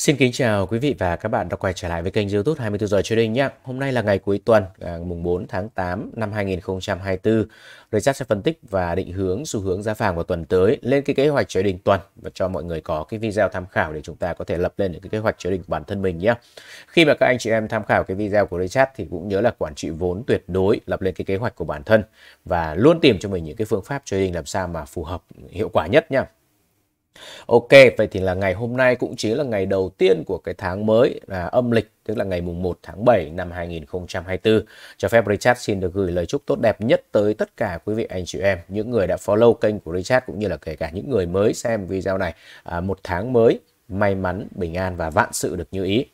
Xin kính chào quý vị và các bạn đã quay trở lại với kênh YouTube 24 giờ trading nhé. Hôm nay là ngày cuối tuần, à, mùng 4 tháng 8 năm 2024. Richard sẽ phân tích và định hướng xu hướng giá vàng vào tuần tới lên cái kế hoạch trading tuần và cho mọi người có cái video tham khảo để chúng ta có thể lập lên những cái kế hoạch trading của bản thân mình nhé. Khi mà các anh chị em tham khảo cái video của Richard thì cũng nhớ là quản trị vốn tuyệt đối lập lên cái kế hoạch của bản thân và luôn tìm cho mình những cái phương pháp trading làm sao mà phù hợp hiệu quả nhất nhé. Ok, vậy thì là ngày hôm nay cũng chính là ngày đầu tiên của cái tháng mới là âm lịch, tức là ngày mùng 1 tháng 7 năm 2024. Cho phép Richard xin được gửi lời chúc tốt đẹp nhất tới tất cả quý vị anh chị em, những người đã follow kênh của Richard cũng như là kể cả những người mới xem video này. À, một tháng mới may mắn, bình an và vạn sự được như ý.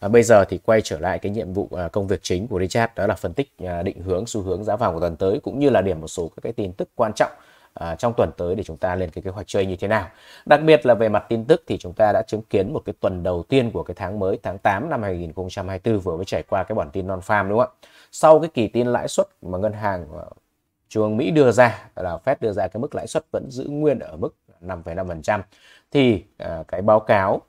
À, bây giờ thì quay trở lại cái nhiệm vụ à, công việc chính của Richard đó là phân tích à, định hướng xu hướng giá vàng của tuần tới cũng như là điểm một số các cái tin tức quan trọng à, trong tuần tới để chúng ta lên cái kế hoạch chơi như thế nào. Đặc biệt là về mặt tin tức thì chúng ta đã chứng kiến một cái tuần đầu tiên của cái tháng mới tháng 8 năm 2024 vừa mới trải qua cái bản tin non farm đúng không ạ? Sau cái kỳ tin lãi suất mà ngân hàng à, Trung ương Mỹ đưa ra là Fed đưa ra cái mức lãi suất vẫn giữ nguyên ở mức 5,5% thì à, cái báo cáo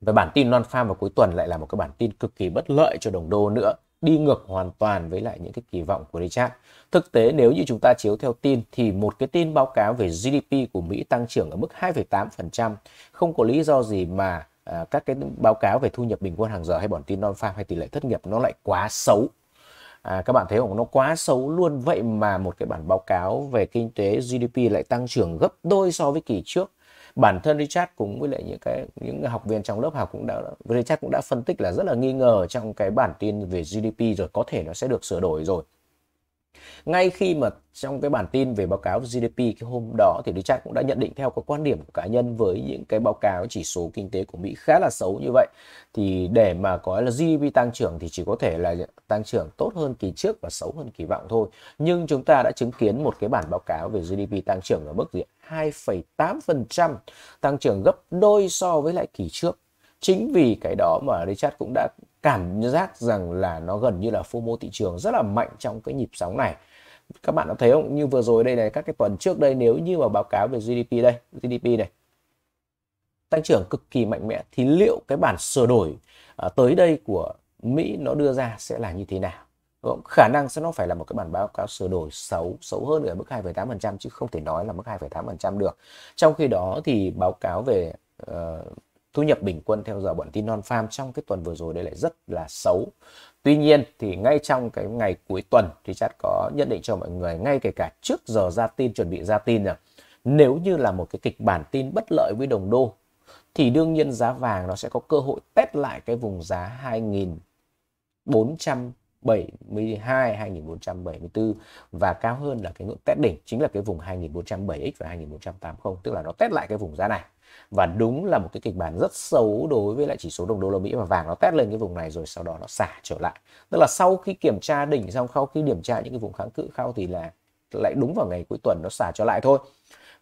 về bản tin non farm vào cuối tuần lại là một cái bản tin cực kỳ bất lợi cho đồng đô nữa đi ngược hoàn toàn với lại những cái kỳ vọng của Richard. Thực tế nếu như chúng ta chiếu theo tin thì một cái tin báo cáo về GDP của Mỹ tăng trưởng ở mức 2,8% không có lý do gì mà à, các cái báo cáo về thu nhập bình quân hàng giờ hay bản tin non-farm hay tỷ lệ thất nghiệp nó lại quá xấu. À, các bạn thấy không? Nó quá xấu luôn vậy mà một cái bản báo cáo về kinh tế GDP lại tăng trưởng gấp đôi so với kỳ trước bản thân Richard cũng với lại những cái những học viên trong lớp học cũng đã Richard cũng đã phân tích là rất là nghi ngờ trong cái bản tin về GDP rồi có thể nó sẽ được sửa đổi rồi ngay khi mà trong cái bản tin về báo cáo GDP cái hôm đó thì Richard cũng đã nhận định theo cái quan điểm của cá nhân với những cái báo cáo chỉ số kinh tế của Mỹ khá là xấu như vậy thì để mà có là GDP tăng trưởng thì chỉ có thể là tăng trưởng tốt hơn kỳ trước và xấu hơn kỳ vọng thôi. Nhưng chúng ta đã chứng kiến một cái bản báo cáo về GDP tăng trưởng ở mức gì 2,8% tăng trưởng gấp đôi so với lại kỳ trước chính vì cái đó mà Richard cũng đã cảm giác rằng là nó gần như là FOMO thị trường rất là mạnh trong cái nhịp sóng này các bạn đã thấy không như vừa rồi đây này các cái tuần trước đây nếu như mà báo cáo về GDP đây GDP này tăng trưởng cực kỳ mạnh mẽ thì liệu cái bản sửa đổi à, tới đây của Mỹ nó đưa ra sẽ là như thế nào không? khả năng sẽ nó phải là một cái bản báo cáo sửa đổi xấu xấu hơn ở mức 2,8% chứ không thể nói là mức 2,8% được trong khi đó thì báo cáo về uh, thu nhập bình quân theo giờ bọn tin non farm trong cái tuần vừa rồi đây lại rất là xấu tuy nhiên thì ngay trong cái ngày cuối tuần thì chat có nhận định cho mọi người ngay kể cả trước giờ ra tin chuẩn bị ra tin rằng nếu như là một cái kịch bản tin bất lợi với đồng đô thì đương nhiên giá vàng nó sẽ có cơ hội test lại cái vùng giá 2.400 7472 2474 và cao hơn là cái ngưỡng test đỉnh chính là cái vùng 2407x và 2480 tức là nó test lại cái vùng giá này và đúng là một cái kịch bản rất xấu đối với lại chỉ số đồng đô la Mỹ và vàng nó test lên cái vùng này rồi sau đó nó xả trở lại tức là sau khi kiểm tra đỉnh xong sau khi điểm tra những cái vùng kháng cự khao thì là lại đúng vào ngày cuối tuần nó xả trở lại thôi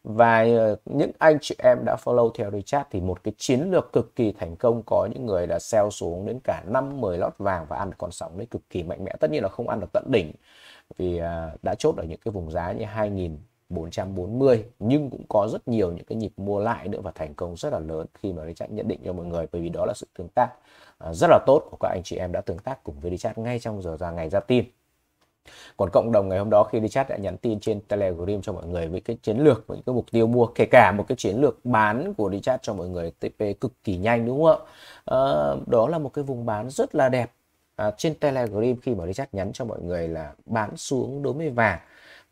và ờ, những anh chị em đã follow theo Richard thì một cái chiến lược cực kỳ thành công có những người là sell xuống đến cả 5 10 lót vàng và ăn được con sóng đấy cực kỳ mạnh mẽ tất nhiên là không ăn được tận đỉnh vì à, đã chốt ở những cái vùng giá như 2000 440 nhưng cũng có rất nhiều những cái nhịp mua lại nữa và thành công rất là lớn khi mà Richard nhận định cho mọi người bởi vì đó là sự tương tác à, rất là tốt của các anh chị em đã tương tác cùng với Richard ngay trong giờ ra ngày ra tin. Còn cộng đồng ngày hôm đó khi Richard đã nhắn tin trên Telegram cho mọi người với cái chiến lược, với cái mục tiêu mua, kể cả một cái chiến lược bán của Richard cho mọi người TP cực kỳ nhanh đúng không ạ? À, đó là một cái vùng bán rất là đẹp. À, trên Telegram khi mà Richard nhắn cho mọi người là bán xuống đối với vàng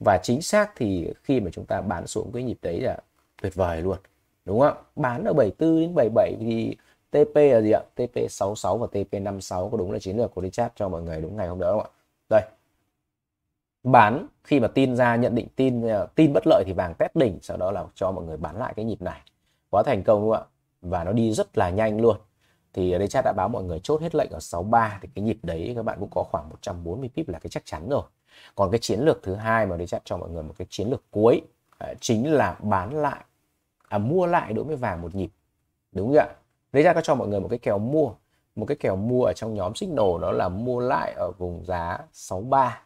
và chính xác thì khi mà chúng ta bán xuống cái nhịp đấy là tuyệt vời luôn đúng không bán ở 74 đến 77 thì TP là gì ạ TP 66 và TP 56 có đúng là chiến lược của Richard cho mọi người đúng ngày hôm đó không ạ đây bán khi mà tin ra nhận định tin à, tin bất lợi thì vàng test đỉnh sau đó là cho mọi người bán lại cái nhịp này quá thành công đúng không ạ và nó đi rất là nhanh luôn thì chat đã báo mọi người chốt hết lệnh ở 63 thì cái nhịp đấy các bạn cũng có khoảng 140 pip là cái chắc chắn rồi còn cái chiến lược thứ hai mà để chắc cho mọi người một cái chiến lược cuối à, chính là bán lại à, mua lại đối với vàng một nhịp đúng không ạ đấy ra cho mọi người một cái kèo mua một cái kèo mua ở trong nhóm signal đó là mua lại ở vùng giá 63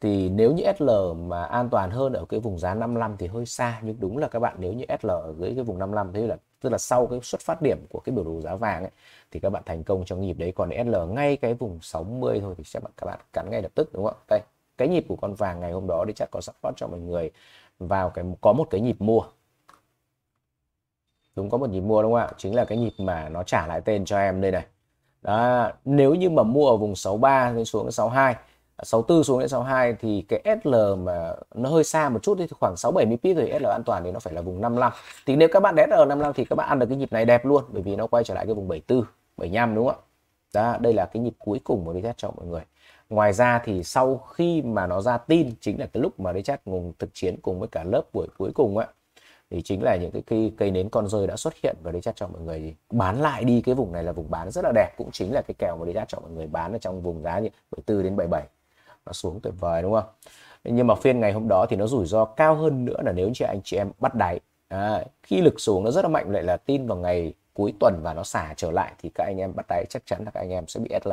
thì nếu như SL mà an toàn hơn ở cái vùng giá 55 thì hơi xa nhưng đúng là các bạn nếu như SL ở dưới cái vùng 55 thế là tức là sau cái xuất phát điểm của cái biểu đồ giá vàng ấy, thì các bạn thành công trong nhịp đấy còn SL ngay cái vùng 60 thôi thì các bạn các bạn cắn ngay lập tức đúng không ạ đây cái nhịp của con vàng ngày hôm đó thì chắc có support cho mọi người vào cái có một cái nhịp mua đúng có một nhịp mua đúng không ạ chính là cái nhịp mà nó trả lại tên cho em đây này đó, nếu như mà mua ở vùng 63 lên xuống 62 64 à, xuống đến 62 thì cái SL mà nó hơi xa một chút thì khoảng 6 70 pip thì SL an toàn thì nó phải là vùng 55. Thì nếu các bạn đến ở 55 thì các bạn ăn được cái nhịp này đẹp luôn bởi vì nó quay trở lại cái vùng 74, 75 đúng không ạ? Đó, đây là cái nhịp cuối cùng mà đi test cho mọi người ngoài ra thì sau khi mà nó ra tin chính là cái lúc mà Richard ngùng thực chiến cùng với cả lớp buổi cuối cùng á thì chính là những cái cây, cây nến con rơi đã xuất hiện và Richard cho mọi người bán lại đi cái vùng này là vùng bán rất là đẹp cũng chính là cái kèo mà Richard cho mọi người bán ở trong vùng giá như 74 đến 77 nó xuống tuyệt vời đúng không nhưng mà phiên ngày hôm đó thì nó rủi ro cao hơn nữa là nếu như anh chị em bắt đáy à, khi lực xuống nó rất là mạnh lại là tin vào ngày cuối tuần và nó xả trở lại thì các anh em bắt đáy chắc chắn là các anh em sẽ bị SL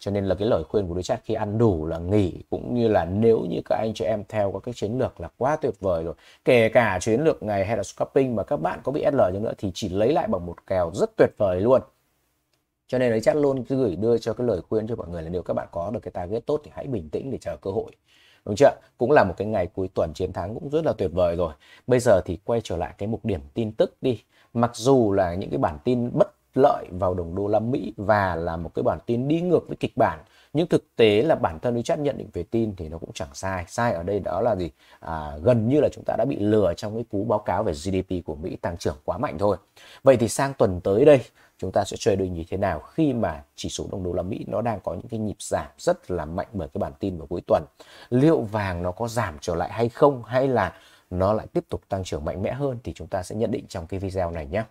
cho nên là cái lời khuyên của đứa chat khi ăn đủ là nghỉ cũng như là nếu như các anh chị em theo các cái chiến lược là quá tuyệt vời rồi kể cả chiến lược ngày hay là scalping mà các bạn có bị SL chăng nữa thì chỉ lấy lại bằng một kèo rất tuyệt vời luôn cho nên đấy chắc luôn gửi đưa cho cái lời khuyên cho mọi người là nếu các bạn có được cái target tốt thì hãy bình tĩnh để chờ cơ hội đúng chưa cũng là một cái ngày cuối tuần chiến thắng cũng rất là tuyệt vời rồi bây giờ thì quay trở lại cái mục điểm tin tức đi mặc dù là những cái bản tin bất lợi vào đồng đô la Mỹ và là một cái bản tin đi ngược với kịch bản nhưng thực tế là bản thân Richard nhận định về tin thì nó cũng chẳng sai sai ở đây đó là gì à, gần như là chúng ta đã bị lừa trong cái cú báo cáo về GDP của Mỹ tăng trưởng quá mạnh thôi vậy thì sang tuần tới đây chúng ta sẽ chơi đôi như thế nào khi mà chỉ số đồng đô la Mỹ nó đang có những cái nhịp giảm rất là mạnh bởi cái bản tin vào cuối tuần liệu vàng nó có giảm trở lại hay không hay là nó lại tiếp tục tăng trưởng mạnh mẽ hơn thì chúng ta sẽ nhận định trong cái video này nhé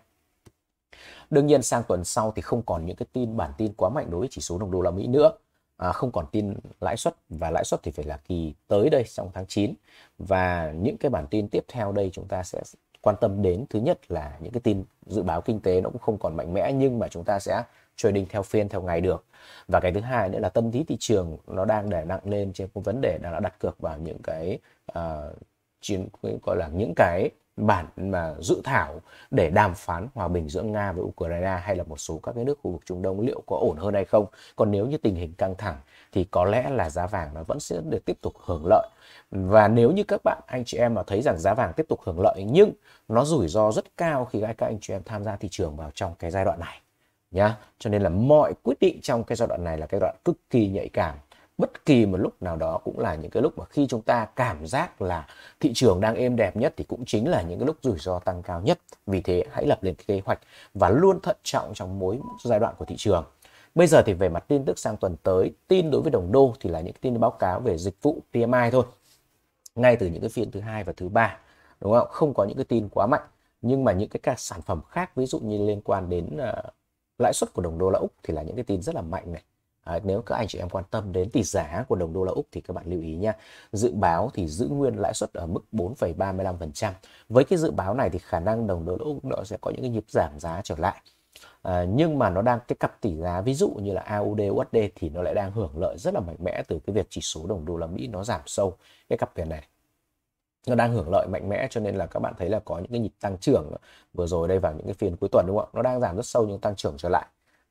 Đương nhiên sang tuần sau thì không còn những cái tin bản tin quá mạnh đối với chỉ số đồng đô la Mỹ nữa. À, không còn tin lãi suất và lãi suất thì phải là kỳ tới đây trong tháng 9 và những cái bản tin tiếp theo đây chúng ta sẽ quan tâm đến thứ nhất là những cái tin dự báo kinh tế nó cũng không còn mạnh mẽ nhưng mà chúng ta sẽ trading theo phiên theo ngày được và cái thứ hai nữa là tâm lý thị trường nó đang đè nặng lên trên một vấn đề là đặt cược vào những cái uh, gọi là những cái bản mà dự thảo để đàm phán hòa bình giữa Nga với Ukraine hay là một số các cái nước khu vực Trung Đông liệu có ổn hơn hay không. Còn nếu như tình hình căng thẳng thì có lẽ là giá vàng nó vẫn sẽ được tiếp tục hưởng lợi. Và nếu như các bạn anh chị em mà thấy rằng giá vàng tiếp tục hưởng lợi nhưng nó rủi ro rất cao khi các anh chị em tham gia thị trường vào trong cái giai đoạn này nhá. Cho nên là mọi quyết định trong cái giai đoạn này là cái đoạn cực kỳ nhạy cảm bất kỳ một lúc nào đó cũng là những cái lúc mà khi chúng ta cảm giác là thị trường đang êm đẹp nhất thì cũng chính là những cái lúc rủi ro tăng cao nhất. Vì thế hãy lập lên kế hoạch và luôn thận trọng trong mỗi giai đoạn của thị trường. Bây giờ thì về mặt tin tức sang tuần tới, tin đối với đồng đô thì là những tin báo cáo về dịch vụ PMI thôi. Ngay từ những cái phiên thứ hai và thứ ba, đúng không? Không có những cái tin quá mạnh, nhưng mà những cái sản phẩm khác ví dụ như liên quan đến uh, lãi suất của đồng đô la Úc thì là những cái tin rất là mạnh này À, nếu các anh chị em quan tâm đến tỷ giá của đồng đô la Úc thì các bạn lưu ý nha. Dự báo thì giữ nguyên lãi suất ở mức 4,35%. Với cái dự báo này thì khả năng đồng đô la Úc nó sẽ có những cái nhịp giảm giá trở lại. À, nhưng mà nó đang cái cặp tỷ giá ví dụ như là AUD USD thì nó lại đang hưởng lợi rất là mạnh mẽ từ cái việc chỉ số đồng đô la Mỹ nó giảm sâu cái cặp tiền này nó đang hưởng lợi mạnh mẽ cho nên là các bạn thấy là có những cái nhịp tăng trưởng vừa rồi đây vào những cái phiên cuối tuần đúng không ạ nó đang giảm rất sâu nhưng tăng trưởng trở lại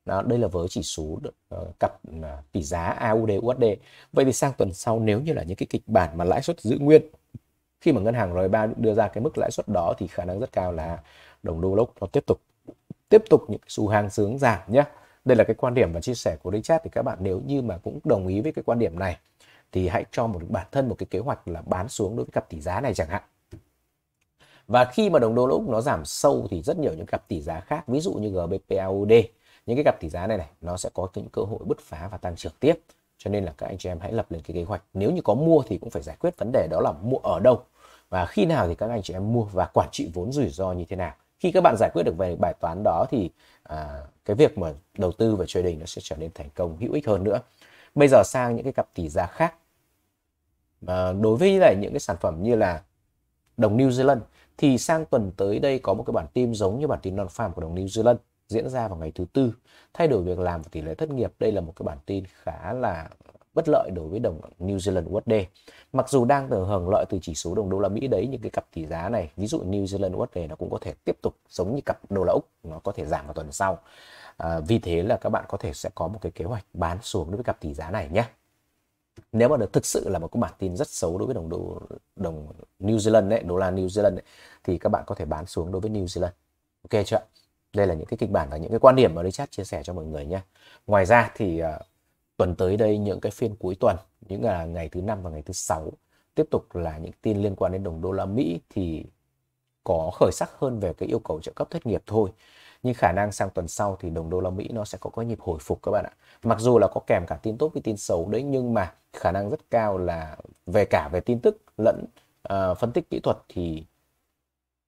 đó, đây là với chỉ số uh, cặp uh, tỷ giá AUD USD vậy thì sang tuần sau nếu như là những cái kịch bản mà lãi suất giữ nguyên khi mà ngân hàng R3 đưa ra cái mức lãi suất đó thì khả năng rất cao là đồng đô lốc nó tiếp tục tiếp tục những xu hướng sướng giảm nhé đây là cái quan điểm và chia sẻ của Richard thì các bạn nếu như mà cũng đồng ý với cái quan điểm này thì hãy cho một bản thân một cái kế hoạch là bán xuống đối với cặp tỷ giá này chẳng hạn và khi mà đồng đô la Úc nó giảm sâu thì rất nhiều những cặp tỷ giá khác ví dụ như gbpaud những cái cặp tỷ giá này này nó sẽ có những cơ hội bứt phá và tăng trưởng tiếp cho nên là các anh chị em hãy lập lên cái kế hoạch nếu như có mua thì cũng phải giải quyết vấn đề đó là mua ở đâu và khi nào thì các anh chị em mua và quản trị vốn rủi ro như thế nào khi các bạn giải quyết được về bài toán đó thì à, cái việc mà đầu tư và trading nó sẽ trở nên thành công hữu ích hơn nữa bây giờ sang những cái cặp tỷ giá khác à, đối với lại những cái sản phẩm như là đồng New Zealand thì sang tuần tới đây có một cái bản tin giống như bản tin non farm của đồng New Zealand diễn ra vào ngày thứ tư thay đổi việc làm và tỷ lệ thất nghiệp đây là một cái bản tin khá là bất lợi đối với đồng New Zealand USD. Mặc dù đang được hưởng lợi từ chỉ số đồng đô la Mỹ đấy nhưng cái cặp tỷ giá này, ví dụ New Zealand USD nó cũng có thể tiếp tục giống như cặp đô la Úc, nó có thể giảm vào tuần sau. À, vì thế là các bạn có thể sẽ có một cái kế hoạch bán xuống đối với cặp tỷ giá này nhé. Nếu mà được thực sự là một cái bản tin rất xấu đối với đồng đô đồng New Zealand đấy, đô la New Zealand ấy, thì các bạn có thể bán xuống đối với New Zealand. Ok chưa ạ? đây là những cái kịch bản và những cái quan điểm mà chat chia sẻ cho mọi người nhé ngoài ra thì à, tuần tới đây những cái phiên cuối tuần những là ngày thứ năm và ngày thứ sáu tiếp tục là những tin liên quan đến đồng đô la Mỹ thì có khởi sắc hơn về cái yêu cầu trợ cấp thất nghiệp thôi nhưng khả năng sang tuần sau thì đồng đô la Mỹ nó sẽ có cái nhịp hồi phục các bạn ạ. Mặc dù là có kèm cả tin tốt với tin xấu đấy nhưng mà khả năng rất cao là về cả về tin tức lẫn uh, phân tích kỹ thuật thì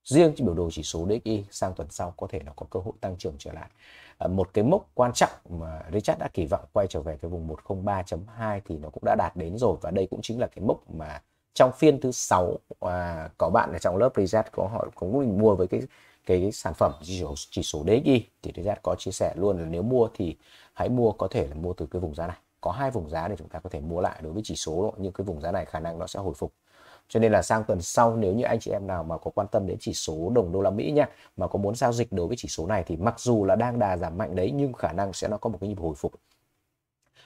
riêng biểu đồ chỉ số DXY sang tuần sau có thể là có cơ hội tăng trưởng trở lại. Ờ, một cái mốc quan trọng mà Richard đã kỳ vọng quay trở về cái vùng 103.2 thì nó cũng đã đạt đến rồi và đây cũng chính là cái mốc mà trong phiên thứ sáu à, có bạn ở trong lớp Richard có hỏi cũng mua với cái cái sản phẩm chỉ số, chỉ số DXY thì Richard có chia sẻ luôn là nếu mua thì hãy mua có thể là mua từ cái vùng giá này có hai vùng giá để chúng ta có thể mua lại đối với chỉ số đó, nhưng cái vùng giá này khả năng nó sẽ hồi phục cho nên là sang tuần sau nếu như anh chị em nào mà có quan tâm đến chỉ số đồng đô la Mỹ nha mà có muốn giao dịch đối với chỉ số này thì mặc dù là đang đà giảm mạnh đấy nhưng khả năng sẽ nó có một cái nhịp hồi phục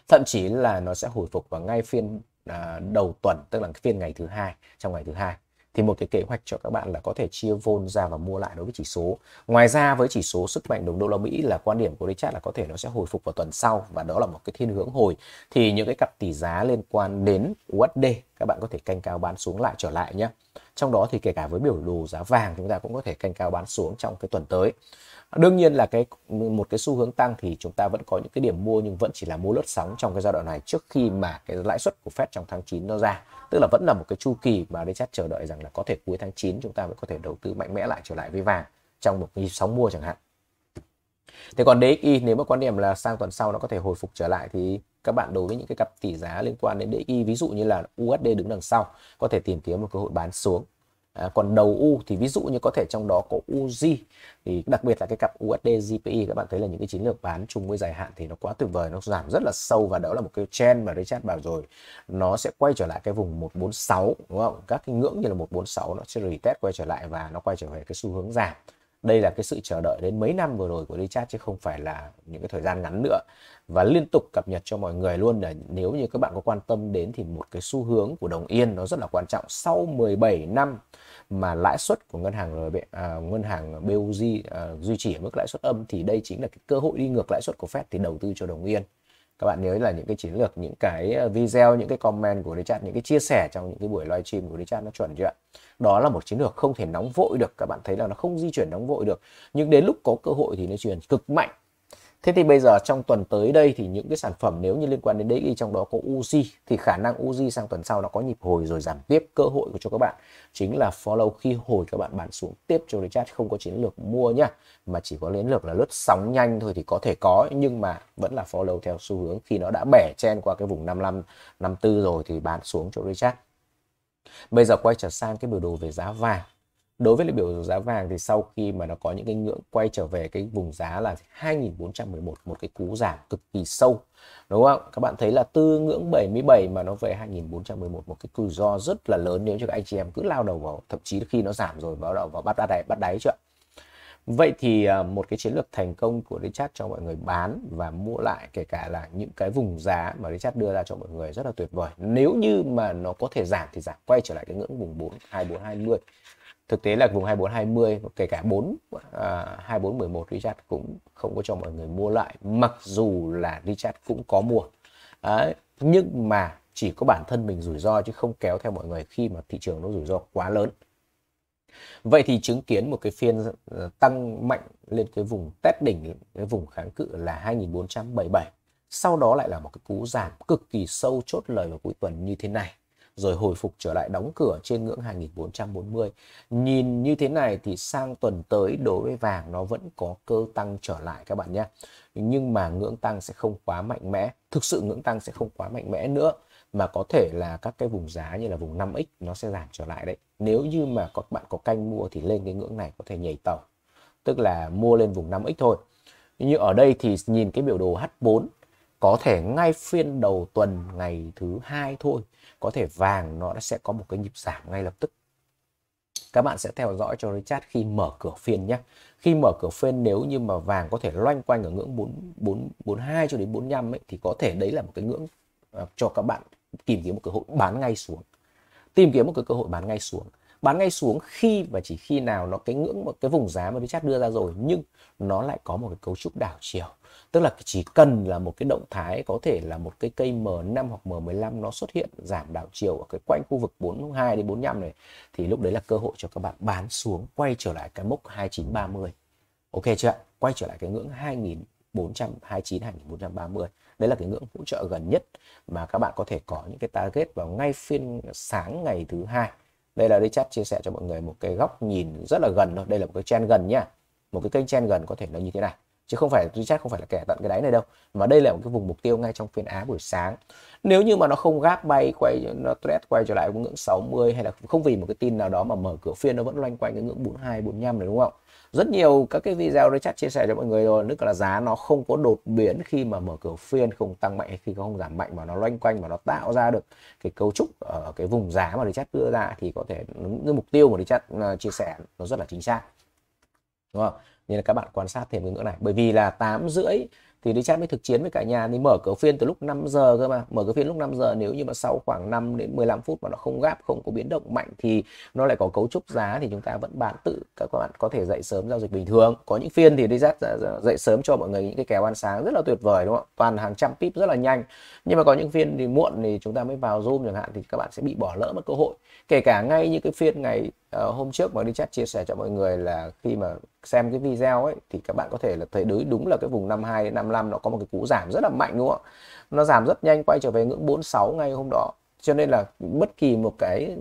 thậm chí là nó sẽ hồi phục vào ngay phiên à, đầu tuần tức là phiên ngày thứ hai trong ngày thứ hai thì một cái kế hoạch cho các bạn là có thể chia vôn ra và mua lại đối với chỉ số. Ngoài ra với chỉ số sức mạnh đồng đô la Mỹ là quan điểm của Richard là có thể nó sẽ hồi phục vào tuần sau và đó là một cái thiên hướng hồi thì những cái cặp tỷ giá liên quan đến USD các bạn có thể canh cao bán xuống lại trở lại nhé trong đó thì kể cả với biểu đồ giá vàng chúng ta cũng có thể canh cao bán xuống trong cái tuần tới đương nhiên là cái một cái xu hướng tăng thì chúng ta vẫn có những cái điểm mua nhưng vẫn chỉ là mua lướt sóng trong cái giai đoạn này trước khi mà cái lãi suất của Fed trong tháng 9 nó ra tức là vẫn là một cái chu kỳ mà đây chắc chờ đợi rằng là có thể cuối tháng 9 chúng ta vẫn có thể đầu tư mạnh mẽ lại trở lại với vàng trong một cái sóng mua chẳng hạn thế còn DXY nếu mà quan điểm là sang tuần sau nó có thể hồi phục trở lại thì các bạn đối với những cái cặp tỷ giá liên quan đến DXY ví dụ như là USD đứng đằng sau có thể tìm kiếm một cơ hội bán xuống À, còn đầu U thì ví dụ như có thể trong đó có UZ thì đặc biệt là cái cặp USD GPI các bạn thấy là những cái chiến lược bán chung với dài hạn thì nó quá tuyệt vời nó giảm rất là sâu và đó là một cái trend mà Richard bảo rồi nó sẽ quay trở lại cái vùng 146 đúng không các cái ngưỡng như là 146 nó sẽ retest quay trở lại và nó quay trở về cái xu hướng giảm đây là cái sự chờ đợi đến mấy năm vừa rồi của đi chat chứ không phải là những cái thời gian ngắn nữa và liên tục cập nhật cho mọi người luôn là nếu như các bạn có quan tâm đến thì một cái xu hướng của đồng yên nó rất là quan trọng sau 17 năm mà lãi suất của ngân hàng RB, à, ngân hàng BOJ à, duy trì ở mức lãi suất âm thì đây chính là cái cơ hội đi ngược lãi suất của Fed thì đầu tư cho đồng yên các bạn nhớ là những cái chiến lược những cái ờ, video những cái comment của Richard những cái chia sẻ trong những cái buổi live stream của Richard nó chuẩn chưa ạ đó là một chiến lược không thể nóng vội được các bạn thấy là nó không di chuyển nóng vội được nhưng đến lúc có cơ hội thì nó chuyển cực mạnh Thế thì bây giờ trong tuần tới đây thì những cái sản phẩm nếu như liên quan đến DXY trong đó có Uzi thì khả năng Uzi sang tuần sau nó có nhịp hồi rồi giảm tiếp cơ hội của cho các bạn chính là follow khi hồi các bạn bán xuống tiếp cho recharge không có chiến lược mua nhá mà chỉ có chiến lược là lướt sóng nhanh thôi thì có thể có nhưng mà vẫn là follow theo xu hướng khi nó đã bẻ chen qua cái vùng 55 54 rồi thì bán xuống cho recharge. Bây giờ quay trở sang cái biểu đồ về giá vàng đối với lại biểu giá vàng thì sau khi mà nó có những cái ngưỡng quay trở về cái vùng giá là 2411 một cái cú giảm cực kỳ sâu đúng không các bạn thấy là từ ngưỡng 77 mà nó về 2411 một cái cú do rất là lớn nếu như các anh chị em cứ lao đầu vào thậm chí khi nó giảm rồi vào đầu vào bắt đáy bắt đáy chưa vậy thì à, một cái chiến lược thành công của Richard cho mọi người bán và mua lại kể cả là những cái vùng giá mà Richard đưa ra cho mọi người rất là tuyệt vời nếu như mà nó có thể giảm thì giảm quay trở lại cái ngưỡng vùng 4 2420 thực tế là vùng 2420 kể cả 4 à, 2411 Richard cũng không có cho mọi người mua lại mặc dù là Richard cũng có mua à, nhưng mà chỉ có bản thân mình rủi ro chứ không kéo theo mọi người khi mà thị trường nó rủi ro quá lớn vậy thì chứng kiến một cái phiên ờ, tăng mạnh lên cái vùng test đỉnh cái vùng kháng cự là 2477 sau đó lại là một cái cú giảm cực kỳ sâu chốt lời vào cuối tuần như thế này rồi hồi phục trở lại đóng cửa trên ngưỡng 2440. Nhìn như thế này thì sang tuần tới đối với vàng nó vẫn có cơ tăng trở lại các bạn nhé. Nhưng mà ngưỡng tăng sẽ không quá mạnh mẽ, thực sự ngưỡng tăng sẽ không quá mạnh mẽ nữa mà có thể là các cái vùng giá như là vùng 5x nó sẽ giảm trở lại đấy. Nếu như mà các bạn có canh mua thì lên cái ngưỡng này có thể nhảy tàu. Tức là mua lên vùng 5x thôi. Như ở đây thì nhìn cái biểu đồ H4 có thể ngay phiên đầu tuần ngày thứ hai thôi có thể vàng nó sẽ có một cái nhịp giảm ngay lập tức các bạn sẽ theo dõi cho Richard khi mở cửa phiên nhé. Khi mở cửa phiên nếu như mà vàng có thể loanh quanh ở ngưỡng 4, 4, 42 cho đến 45 ấy, thì có thể đấy là một cái ngưỡng à, cho các bạn tìm kiếm một cơ hội bán ngay xuống. Tìm kiếm một cái cơ hội bán ngay xuống. Bán ngay xuống khi và chỉ khi nào nó cái ngưỡng một cái vùng giá mà Richard đưa ra rồi nhưng nó lại có một cái cấu trúc đảo chiều tức là chỉ cần là một cái động thái có thể là một cái cây M5 hoặc M15 nó xuất hiện giảm đảo chiều ở cái quanh khu vực 42 đến 45 này thì lúc đấy là cơ hội cho các bạn bán xuống quay trở lại cái mốc 2930. Ok chưa ạ? Quay trở lại cái ngưỡng 2429 2430. Đấy là cái ngưỡng hỗ trợ gần nhất mà các bạn có thể có những cái target vào ngay phiên sáng ngày thứ hai. Đây là đây chat chia sẻ cho mọi người một cái góc nhìn rất là gần thôi. Đây là một cái trend gần nhá. Một cái kênh trend gần có thể nó như thế này chứ không phải Richard không phải là kẻ tận cái đáy này đâu mà đây là một cái vùng mục tiêu ngay trong phiên Á buổi sáng nếu như mà nó không gáp bay quay nó test quay trở lại cái ngưỡng 60 hay là không vì một cái tin nào đó mà mở cửa phiên nó vẫn loanh quanh cái ngưỡng 42 45 này đúng không rất nhiều các cái video Richard chia sẻ cho mọi người rồi tức là giá nó không có đột biến khi mà mở cửa phiên không tăng mạnh khi không giảm mạnh mà nó loanh quanh mà nó tạo ra được cái cấu trúc ở cái vùng giá mà Richard đưa ra thì có thể những mục tiêu mà Richard ờ, chia sẻ nó rất là chính xác đúng không nên là các bạn quan sát thêm cái ngưỡng này bởi vì là 8 rưỡi thì đi chat mới thực chiến với cả nhà thì mở cửa phiên từ lúc 5 giờ cơ mà mở cửa phiên lúc 5 giờ nếu như mà sau khoảng 5 đến 15 phút mà nó không gáp không có biến động mạnh thì nó lại có cấu trúc giá thì chúng ta vẫn bán tự các bạn có thể dậy sớm giao dịch bình thường có những phiên thì đi chat dậy sớm cho mọi người những cái kèo ăn sáng rất là tuyệt vời đúng không ạ toàn hàng trăm pip rất là nhanh nhưng mà có những phiên thì muộn thì chúng ta mới vào zoom chẳng hạn thì các bạn sẽ bị bỏ lỡ mất cơ hội kể cả ngay những cái phiên ngày ờ, hôm trước mà đi chat chia sẻ cho mọi người là khi mà xem cái video ấy thì các bạn có thể là thấy đối đúng là cái vùng 52 55 nó có một cái cú giảm rất là mạnh đúng không ạ? Nó giảm rất nhanh quay trở về ngưỡng 46 ngay hôm đó. Cho nên là bất kỳ một cái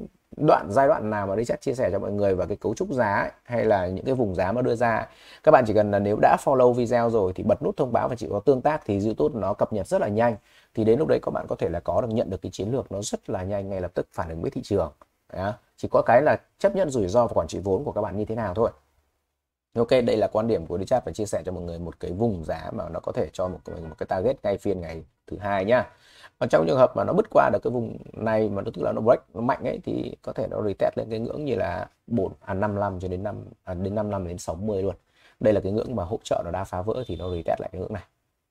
đoạn giai đoạn nào mà Richard chia sẻ cho mọi người và cái cấu trúc giá ấy, hay là những cái vùng giá mà đưa ra các bạn chỉ cần là nếu đã follow video rồi thì bật nút thông báo và chịu có tương tác thì YouTube nó cập nhật rất là nhanh thì đến lúc đấy các bạn có thể là có được nhận được cái chiến lược nó rất là nhanh ngay lập tức phản ứng với thị trường chỉ có cái là chấp nhận rủi ro và quản trị vốn của các bạn như thế nào thôi Ok, đây là quan điểm của Richard và chia sẻ cho mọi người một cái vùng giá mà nó có thể cho một cái, một cái target ngay phiên ngày thứ hai nhá. Và trong trường hợp mà nó bứt qua được cái vùng này mà nó tức là nó break nó mạnh ấy thì có thể nó retest lên cái ngưỡng như là 4 à 55 cho đến 5 à, đến 55 đến 60 luôn. Đây là cái ngưỡng mà hỗ trợ nó đã phá vỡ thì nó retest lại cái ngưỡng này.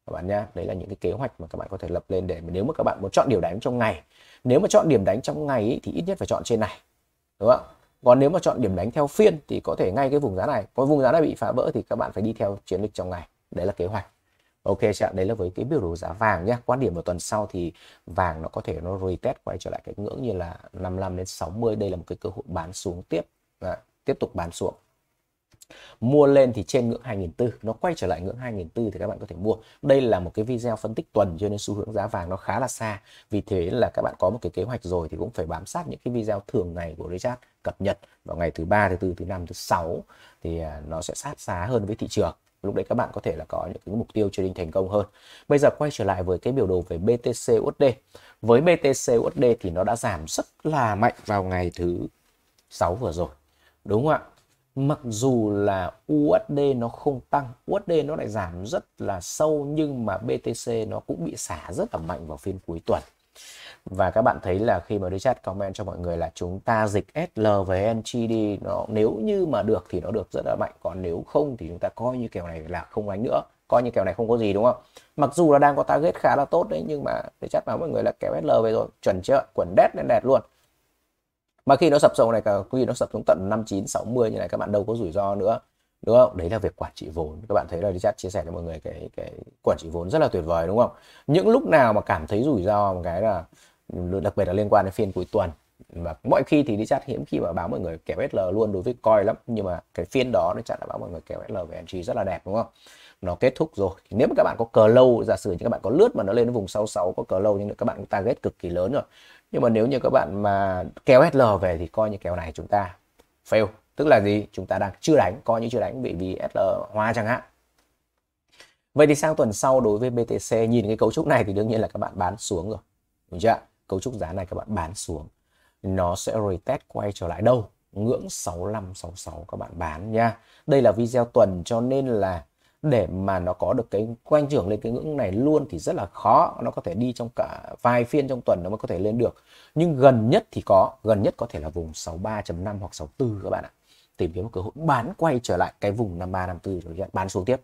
Các bạn nhá, đấy là những cái kế hoạch mà các bạn có thể lập lên để nếu mà các bạn muốn chọn điểm đánh trong ngày. Nếu mà chọn điểm đánh trong ngày ấy, thì ít nhất phải chọn trên này. Đúng không? còn nếu mà chọn điểm đánh theo phiên thì có thể ngay cái vùng giá này có vùng giá này bị phá vỡ thì các bạn phải đi theo chiến lược trong ngày đấy là kế hoạch ok chị đấy là với cái biểu đồ giá vàng nhé quan điểm vào tuần sau thì vàng nó có thể nó retest quay trở lại cái ngưỡng như là 55 đến 60 đây là một cái cơ hội bán xuống tiếp Đã, tiếp tục bán xuống mua lên thì trên ngưỡng 2004 nó quay trở lại ngưỡng 2004 thì các bạn có thể mua đây là một cái video phân tích tuần cho nên xu hướng giá vàng nó khá là xa vì thế là các bạn có một cái kế hoạch rồi thì cũng phải bám sát những cái video thường ngày của Richard cập nhật vào ngày thứ ba thứ tư thứ năm thứ sáu thì à, nó sẽ sát giá hơn với thị trường lúc đấy các bạn có thể là có những cái mục tiêu trading thành công hơn bây giờ quay trở lại với cái biểu đồ về BTC USD với BTC USD thì nó đã giảm rất là mạnh vào ngày thứ sáu vừa rồi đúng không ạ mặc dù là USD nó không tăng, USD nó lại giảm rất là sâu nhưng mà BTC nó cũng bị xả rất là mạnh vào phiên cuối tuần. Và các bạn thấy là khi mà chat comment cho mọi người là chúng ta dịch SL về đi nó nếu như mà được thì nó được rất là mạnh, còn nếu không thì chúng ta coi như kèo này là không đánh nữa, coi như kèo này không có gì đúng không? Mặc dù là đang có target khá là tốt đấy nhưng mà chat báo mọi người là kèo SL về rồi, chuẩn chưa? Quẩn đét lên đẹp luôn mà khi nó sập sâu này cả khi nó sập xuống tận 59 60 như này các bạn đâu có rủi ro nữa đúng không đấy là việc quản trị vốn các bạn thấy là chat chia sẻ cho mọi người cái cái quản trị vốn rất là tuyệt vời đúng không những lúc nào mà cảm thấy rủi ro một cái là đặc biệt là liên quan đến phiên cuối tuần và mọi khi thì đi chat hiếm khi mà báo mọi người kéo SL luôn đối với coin lắm nhưng mà cái phiên đó nó Richard đã báo mọi người kéo SL về entry rất là đẹp đúng không nó kết thúc rồi nếu mà các bạn có cờ lâu giả sử như các bạn có lướt mà nó lên vùng 66 có cờ lâu nhưng các bạn target cực kỳ lớn rồi nhưng mà nếu như các bạn mà kéo SL về thì coi như kèo này chúng ta fail tức là gì chúng ta đang chưa đánh coi như chưa đánh bị vì SL hoa chẳng hạn vậy thì sang tuần sau đối với BTC nhìn cái cấu trúc này thì đương nhiên là các bạn bán xuống rồi đúng chưa cấu trúc giá này các bạn bán xuống nó sẽ retest quay trở lại đâu ngưỡng 6566 các bạn bán nha đây là video tuần cho nên là để mà nó có được cái quanh trưởng lên cái ngưỡng này luôn thì rất là khó nó có thể đi trong cả vài phiên trong tuần nó mới có thể lên được nhưng gần nhất thì có gần nhất có thể là vùng 63.5 hoặc 64 các bạn ạ tìm kiếm một cơ hội bán quay trở lại cái vùng 53 54 rồi bán xuống tiếp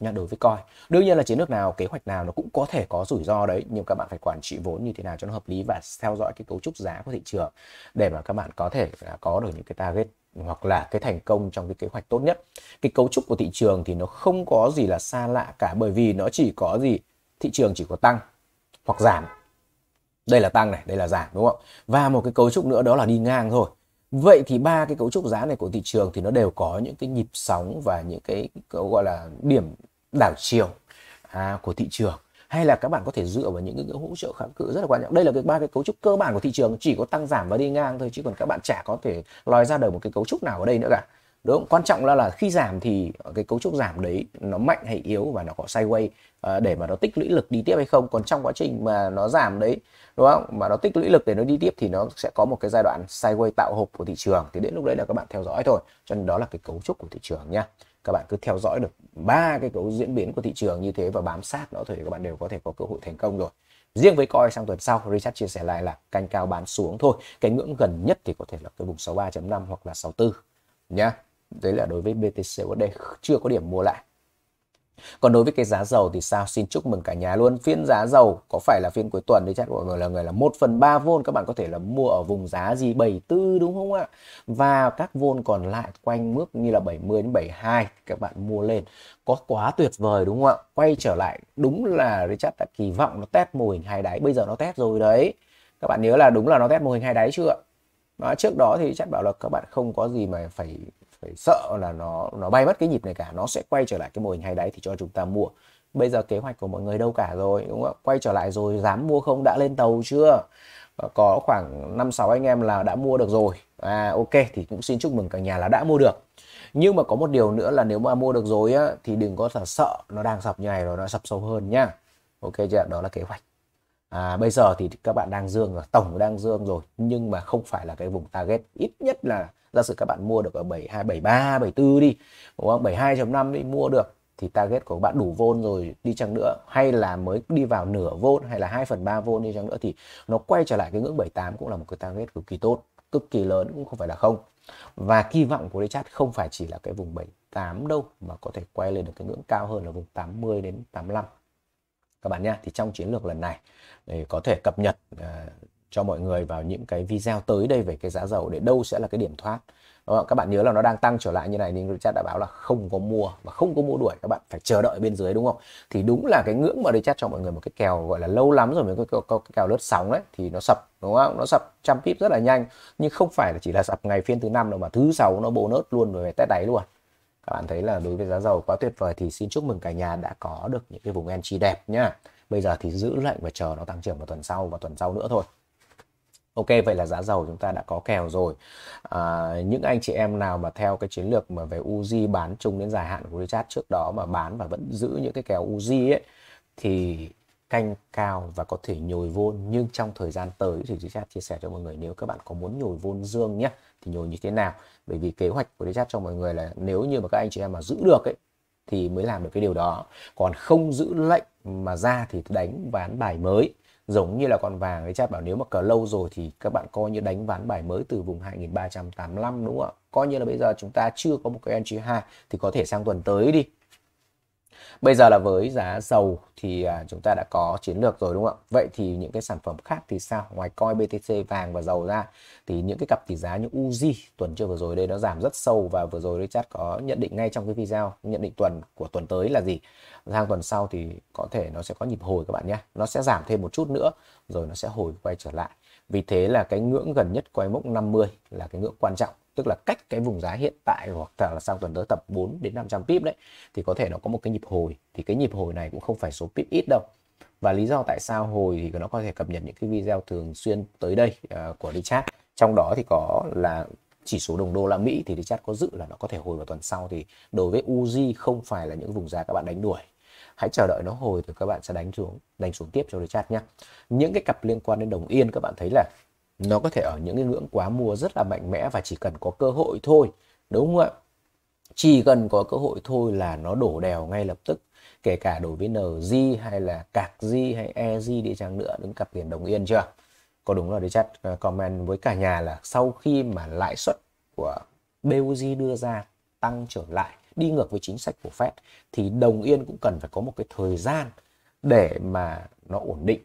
nha đối với coi đương nhiên là chiến lược nào kế hoạch nào nó cũng có thể có rủi ro đấy nhưng các bạn phải quản trị vốn như thế nào cho nó hợp lý và theo dõi cái cấu trúc giá của thị trường để mà các bạn có thể có được những cái target hoặc là cái thành công trong cái kế hoạch tốt nhất cái cấu trúc của thị trường thì nó không có gì là xa lạ cả bởi vì nó chỉ có gì thị trường chỉ có tăng hoặc giảm đây là tăng này đây là giảm đúng không và một cái cấu trúc nữa đó là đi ngang thôi vậy thì ba cái cấu trúc giá này của thị trường thì nó đều có những cái nhịp sóng và những cái gọi là điểm đảo chiều à, của thị trường hay là các bạn có thể dựa vào những cái hỗ trợ kháng cự rất là quan trọng đây là cái ba cái cấu trúc cơ bản của thị trường chỉ có tăng giảm và đi ngang thôi chứ còn các bạn chả có thể lòi ra được một cái cấu trúc nào ở đây nữa cả đúng không? quan trọng là là khi giảm thì cái cấu trúc giảm đấy nó mạnh hay yếu và nó có sideways uh, ờ, để mà nó tích lũy lực đi tiếp hay không còn trong quá trình mà nó giảm đấy đúng không mà nó tích lũy lực để nó đi tiếp thì nó sẽ có một cái giai đoạn sideways tạo hộp của thị trường thì đến lúc đấy là các bạn theo dõi thôi cho nên đó là cái cấu trúc của thị trường nhé các bạn cứ theo dõi được ba cái cấu diễn biến của thị trường như thế và bám sát nó thì các bạn đều có thể có cơ hội thành công rồi riêng với coi sang tuần sau Richard chia sẻ lại là canh cao bán xuống thôi cái ngưỡng gần nhất thì có thể là cái vùng 63.5 hoặc là 64 nhá đấy là đối với BTC ở đây chưa có điểm mua lại còn đối với cái giá dầu thì sao? Xin chúc mừng cả nhà luôn. Phiên giá dầu có phải là phiên cuối tuần đấy chắc mọi người là người là 1 phần 3 vôn. Các bạn có thể là mua ở vùng giá gì 74 đúng không ạ? Và các vôn còn lại quanh mức như là 70 đến 72 các bạn mua lên. Có quá tuyệt vời đúng không ạ? Quay trở lại đúng là Richard đã kỳ vọng nó test mô hình hai đáy. Bây giờ nó test rồi đấy. Các bạn nhớ là đúng là nó test mô hình hai đáy chưa ạ? Đó, trước đó thì chắc bảo là các bạn không có gì mà phải phải sợ là nó nó bay mất cái nhịp này cả nó sẽ quay trở lại cái mô hình hay đáy thì cho chúng ta mua bây giờ kế hoạch của mọi người đâu cả rồi đúng không quay trở lại rồi dám mua không đã lên tàu chưa ờ, có khoảng 5-6 anh em là đã mua được rồi à ok thì cũng xin chúc mừng cả nhà là đã mua được nhưng mà có một điều nữa là nếu mà mua được rồi á, thì đừng có sợ nó đang sập như này rồi nó sập sâu hơn nhá ok chưa đó là kế hoạch À, bây giờ thì các bạn đang dương rồi, tổng đang dương rồi nhưng mà không phải là cái vùng target ít nhất là giả sử các bạn mua được ở 72, 73, 74 đi, đúng không? 72.5 đi mua được thì target của các bạn đủ vôn rồi đi chăng nữa hay là mới đi vào nửa vôn hay là 2 phần 3 vôn đi chăng nữa thì nó quay trở lại cái ngưỡng 78 cũng là một cái target cực kỳ tốt cực kỳ lớn cũng không phải là không và kỳ vọng của chat không phải chỉ là cái vùng 78 đâu mà có thể quay lên được cái ngưỡng cao hơn là vùng 80 đến 85 các bạn nha thì trong chiến lược lần này để có thể cập nhật uh, cho mọi người vào những cái video tới đây về cái giá dầu để đâu sẽ là cái điểm thoát Đúng không? các bạn nhớ là nó đang tăng trở lại như này nhưng chat đã báo là không có mua và không có mua đuổi các bạn phải chờ đợi bên dưới đúng không thì đúng là cái ngưỡng mà chat cho mọi người một cái kèo gọi là lâu lắm rồi mới có, có, có cái kèo lướt sóng đấy thì nó sập đúng không nó sập trăm pip rất là nhanh nhưng không phải là chỉ là sập ngày phiên thứ năm đâu mà thứ sáu nó bồ nớt luôn rồi về test đáy luôn các bạn thấy là đối với giá dầu quá tuyệt vời thì xin chúc mừng cả nhà đã có được những cái vùng entry đẹp nhá bây giờ thì giữ lệnh và chờ nó tăng trưởng vào tuần sau và tuần sau nữa thôi Ok vậy là giá dầu chúng ta đã có kèo rồi à, những anh chị em nào mà theo cái chiến lược mà về Uzi bán chung đến dài hạn của Richard trước đó mà bán và vẫn giữ những cái kèo Uzi ấy thì canh cao và có thể nhồi vôn nhưng trong thời gian tới thì Richard chia sẻ cho mọi người nếu các bạn có muốn nhồi vôn dương nhé thì nhồi như thế nào bởi vì kế hoạch của chat cho mọi người là nếu như mà các anh chị em mà giữ được ấy thì mới làm được cái điều đó còn không giữ lệnh mà ra thì đánh ván bài mới giống như là con vàng ấy chat bảo nếu mà cờ lâu rồi thì các bạn coi như đánh ván bài mới từ vùng 2385 đúng không ạ coi như là bây giờ chúng ta chưa có một cái entry 2 thì có thể sang tuần tới đi Bây giờ là với giá dầu thì à, chúng ta đã có chiến lược rồi đúng không ạ? Vậy thì những cái sản phẩm khác thì sao? Ngoài coi BTC vàng và dầu ra thì những cái cặp tỷ giá như Uzi tuần trước vừa rồi đây nó giảm rất sâu và vừa rồi đây có nhận định ngay trong cái video nhận định tuần của tuần tới là gì? Sang tuần sau thì có thể nó sẽ có nhịp hồi các bạn nhé. Nó sẽ giảm thêm một chút nữa rồi nó sẽ hồi quay trở lại. Vì thế là cái ngưỡng gần nhất quay mốc 50 là cái ngưỡng quan trọng tức là cách cái vùng giá hiện tại hoặc là sang tuần tới tập 4 đến 500 pip đấy thì có thể nó có một cái nhịp hồi thì cái nhịp hồi này cũng không phải số pip ít đâu và lý do tại sao hồi thì nó có thể cập nhật những cái video thường xuyên tới đây uh, của chat trong đó thì có là chỉ số đồng đô la Mỹ thì đi chat có dự là nó có thể hồi vào tuần sau thì đối với Uzi không phải là những vùng giá các bạn đánh đuổi hãy chờ đợi nó hồi thì các bạn sẽ đánh xuống đánh xuống tiếp cho đi chat nhé những cái cặp liên quan đến đồng yên các bạn thấy là nó có thể ở những cái ngưỡng quá mua rất là mạnh mẽ và chỉ cần có cơ hội thôi đúng không ạ chỉ cần có cơ hội thôi là nó đổ đèo ngay lập tức kể cả đối với NG hay là cạc G hay EG đi chăng nữa đứng cặp tiền đồng yên chưa có đúng là Đấy chắc ờ, comment với cả nhà là sau khi mà lãi suất của BOJ đưa ra tăng trở lại đi ngược với chính sách của Fed thì đồng yên cũng cần phải có một cái thời gian để mà nó ổn định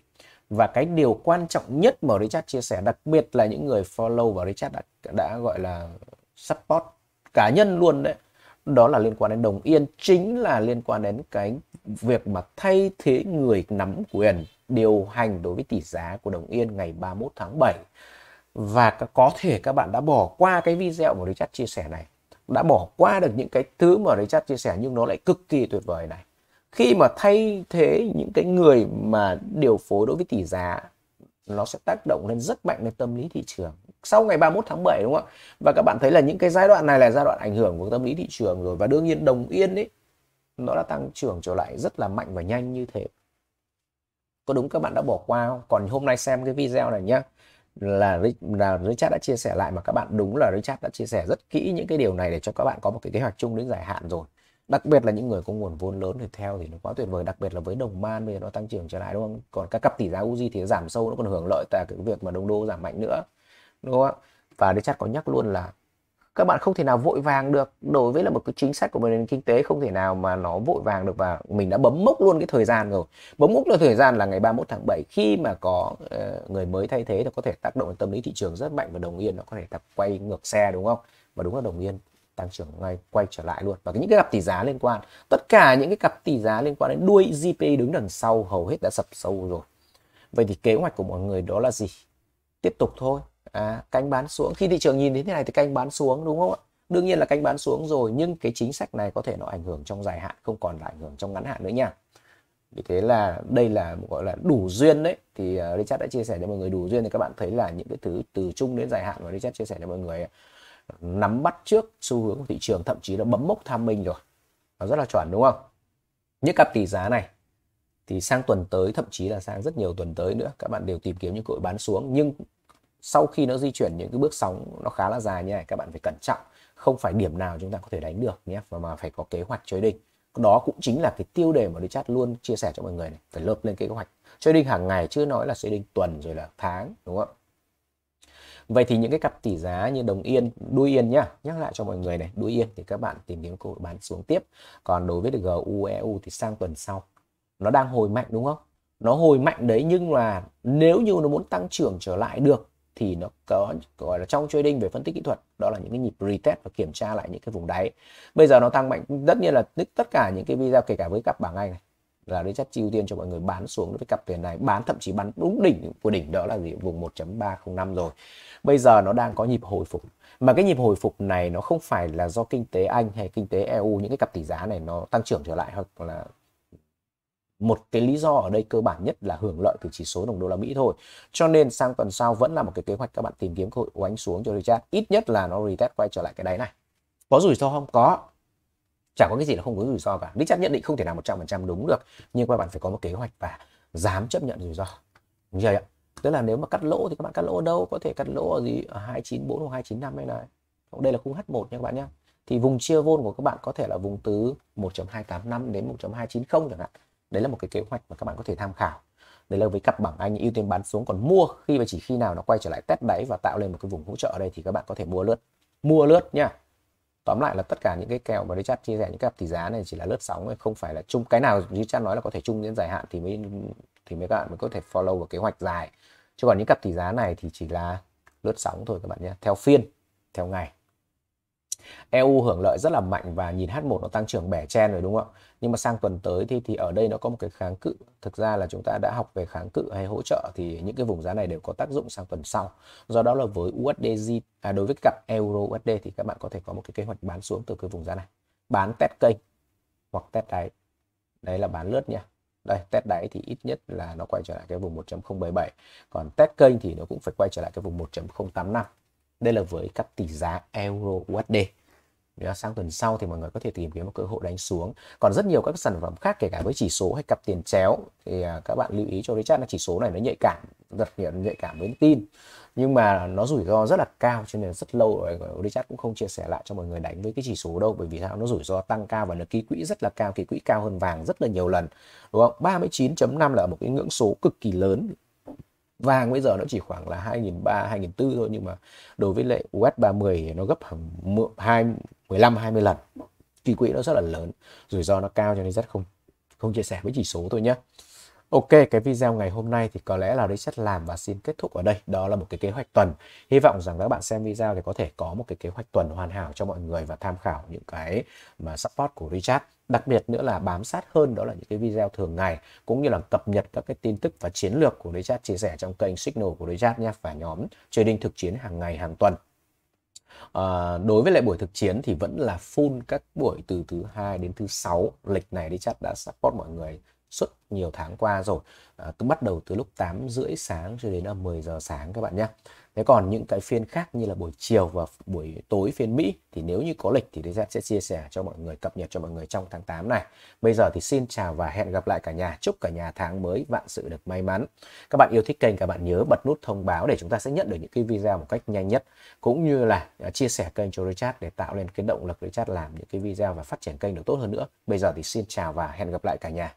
và cái điều quan trọng nhất mà Richard chia sẻ đặc biệt là những người follow và Richard đã, đã gọi là support cá nhân luôn đấy đó là liên quan đến đồng yên chính là liên quan đến cái việc mà thay thế người nắm quyền điều hành đối với tỷ giá của đồng yên ngày 31 tháng 7 và có thể các bạn đã bỏ qua cái video mà Richard chia sẻ này đã bỏ qua được những cái thứ mà Richard chia sẻ nhưng nó lại cực kỳ tuyệt vời này khi mà thay thế những cái người mà điều phối đối với tỷ giá nó sẽ tác động lên rất mạnh lên tâm lý thị trường sau ngày 31 tháng 7 đúng không ạ và các bạn thấy là những cái giai đoạn này là giai đoạn ảnh hưởng của tâm lý thị trường rồi và đương nhiên đồng yên ấy nó đã tăng trưởng trở lại rất là mạnh và nhanh như thế có đúng các bạn đã bỏ qua không? còn hôm nay xem cái video này nhá là là Richard đã chia sẻ lại mà các bạn đúng là Richard đã chia sẻ rất kỹ những cái điều này để cho các bạn có một cái kế hoạch chung đến dài hạn rồi đặc biệt là những người có nguồn vốn lớn thì theo thì nó quá tuyệt vời đặc biệt là với đồng man bây giờ nó tăng trưởng trở lại đúng không còn các cặp tỷ giá uzi thì giảm sâu nó còn hưởng lợi tại cái việc mà đồng đô giảm mạnh nữa đúng không và đấy chắc có nhắc luôn là các bạn không thể nào vội vàng được đối với là một cái chính sách của nền kinh tế không thể nào mà nó vội vàng được và mình đã bấm mốc luôn cái thời gian rồi bấm mốc là thời gian là ngày 31 tháng 7 khi mà có uh, người mới thay thế thì có thể tác động đến tâm lý thị trường rất mạnh và đồng yên nó có thể tập quay ngược xe đúng không và đúng là đồng yên tăng trưởng ngay quay trở lại luôn và những cái cặp tỷ giá liên quan tất cả những cái cặp tỷ giá liên quan đến đuôi GPI đứng đằng sau hầu hết đã sập sâu rồi vậy thì kế hoạch của mọi người đó là gì tiếp tục thôi à, canh bán xuống khi thị trường nhìn đến thế này thì canh bán xuống đúng không ạ đương nhiên là canh bán xuống rồi nhưng cái chính sách này có thể nó ảnh hưởng trong dài hạn không còn là ảnh hưởng trong ngắn hạn nữa nha vì thế là đây là gọi là đủ duyên đấy thì uh, Richard đã chia sẻ cho mọi người đủ duyên thì các bạn thấy là những cái thứ từ chung đến dài hạn mà Richard chia sẻ cho mọi người ấy nắm bắt trước xu hướng của thị trường thậm chí là bấm mốc tham minh rồi nó rất là chuẩn đúng không những cặp tỷ giá này thì sang tuần tới thậm chí là sang rất nhiều tuần tới nữa các bạn đều tìm kiếm những cội bán xuống nhưng sau khi nó di chuyển những cái bước sóng nó khá là dài như này các bạn phải cẩn trọng không phải điểm nào chúng ta có thể đánh được nhé và mà phải có kế hoạch chơi trading đó cũng chính là cái tiêu đề mà chat luôn chia sẻ cho mọi người này phải lợp lên kế hoạch chơi trading hàng ngày chưa nói là chơi trading tuần rồi là tháng đúng không Vậy thì những cái cặp tỷ giá như đồng yên, đuôi yên nhá, nhắc lại cho mọi người này, đuôi yên thì các bạn tìm kiếm cơ hội bán xuống tiếp. Còn đối với gueu e thì sang tuần sau nó đang hồi mạnh đúng không? Nó hồi mạnh đấy nhưng là nếu như nó muốn tăng trưởng trở lại được thì nó có gọi là trong trading về phân tích kỹ thuật đó là những cái nhịp retest và kiểm tra lại những cái vùng đáy bây giờ nó tăng mạnh tất nhiên là tất cả những cái video kể cả với cặp bảng anh này là Richard Chi ưu tiên cho mọi người bán xuống với cặp tiền này bán thậm chí bán đúng đỉnh của đỉnh đó là gì vùng 1.305 rồi bây giờ nó đang có nhịp hồi phục mà cái nhịp hồi phục này nó không phải là do kinh tế Anh hay kinh tế EU những cái cặp tỷ giá này nó tăng trưởng trở lại hoặc là một cái lý do ở đây cơ bản nhất là hưởng lợi từ chỉ số đồng đô la Mỹ thôi. Cho nên sang tuần sau vẫn là một cái kế hoạch các bạn tìm kiếm cơ hội oánh xuống cho Richard. Ít nhất là nó retest quay trở lại cái đáy này. Có rủi ro không? Có chả có cái gì là không có rủi ro cả Richard nhận định không thể nào 100% đúng được nhưng các bạn phải có một kế hoạch và dám chấp nhận rủi ro đúng chưa ạ tức là nếu mà cắt lỗ thì các bạn cắt lỗ ở đâu có thể cắt lỗ ở gì ở 294 hoặc 295 hay là, đây là khung H1 nha các bạn nhé thì vùng chia vôn của các bạn có thể là vùng từ 1.285 đến 1.290 chẳng hạn đấy là một cái kế hoạch mà các bạn có thể tham khảo đấy là với cặp bảng anh ưu tiên bán xuống còn mua khi và chỉ khi nào nó quay trở lại test đáy và tạo lên một cái vùng hỗ trợ ở đây thì các bạn có thể mua lướt mua lướt nha tóm lại là tất cả những cái kèo mà Richard chia sẻ những cặp tỷ giá này chỉ là lướt sóng không phải là chung cái nào Richard nói là có thể chung đến dài hạn thì mới thì mới các bạn mới có thể follow vào kế hoạch dài chứ còn những cặp tỷ giá này thì chỉ là lướt sóng thôi các bạn nhé theo phiên theo ngày EU hưởng lợi rất là mạnh và nhìn H1 nó tăng trưởng bẻ chen rồi đúng không ạ nhưng mà sang tuần tới thì thì ở đây nó có một cái kháng cự thực ra là chúng ta đã học về kháng cự hay hỗ trợ thì những cái vùng giá này đều có tác dụng sang tuần sau do đó là với USD à, đối với cặp euro USD thì các bạn có thể có một cái kế hoạch bán xuống từ cái vùng giá này bán test kênh hoặc test đáy đấy là bán lướt nha đây test đáy thì ít nhất là nó quay trở lại cái vùng 1.077 còn test kênh thì nó cũng phải quay trở lại cái vùng 1.085 đây là với cặp tỷ giá euro USD sang tuần sau thì mọi người có thể tìm kiếm một cơ hội đánh xuống còn rất nhiều các sản phẩm khác kể cả với chỉ số hay cặp tiền chéo thì à, các bạn lưu ý cho Richard là chỉ số này nó nhạy cảm rất nhạy cảm với tin nhưng mà nó rủi ro rất là cao cho nên rất lâu rồi Richard cũng không chia sẻ lại cho mọi người đánh với cái chỉ số đâu bởi vì sao nó rủi ro tăng cao và nó ký quỹ rất là cao ký quỹ cao hơn vàng rất là nhiều lần đúng không 39.5 là một cái ngưỡng số cực kỳ lớn vàng bây giờ nó chỉ khoảng là 2003 2004 thôi nhưng mà đối với lại US 30 thì nó gấp khoảng 2 15 20 lần kỳ quỹ nó rất là lớn rủi ro nó cao cho nên rất không không chia sẻ với chỉ số thôi nhé Ok, cái video ngày hôm nay thì có lẽ là đấy sẽ làm và xin kết thúc ở đây. Đó là một cái kế hoạch tuần. Hy vọng rằng các bạn xem video thì có thể có một cái kế hoạch tuần hoàn hảo cho mọi người và tham khảo những cái mà support của Richard. Đặc biệt nữa là bám sát hơn đó là những cái video thường ngày cũng như là cập nhật các cái tin tức và chiến lược của Richard chia sẻ trong kênh Signal của Richard nha và nhóm trading thực chiến hàng ngày hàng tuần. À, đối với lại buổi thực chiến thì vẫn là full các buổi từ thứ hai đến thứ sáu lịch này Richard đã support mọi người suốt nhiều tháng qua rồi à, cứ bắt đầu từ lúc 8 rưỡi sáng cho đến là 10 giờ sáng các bạn nhé thế còn những cái phiên khác như là buổi chiều và buổi tối phiên Mỹ thì nếu như có lịch thì Desert sẽ chia sẻ cho mọi người cập nhật cho mọi người trong tháng 8 này bây giờ thì xin chào và hẹn gặp lại cả nhà chúc cả nhà tháng mới vạn sự được may mắn các bạn yêu thích kênh các bạn nhớ bật nút thông báo để chúng ta sẽ nhận được những cái video một cách nhanh nhất cũng như là à, chia sẻ kênh cho Richard để tạo lên cái động lực Richard làm những cái video và phát triển kênh được tốt hơn nữa bây giờ thì xin chào và hẹn gặp lại cả nhà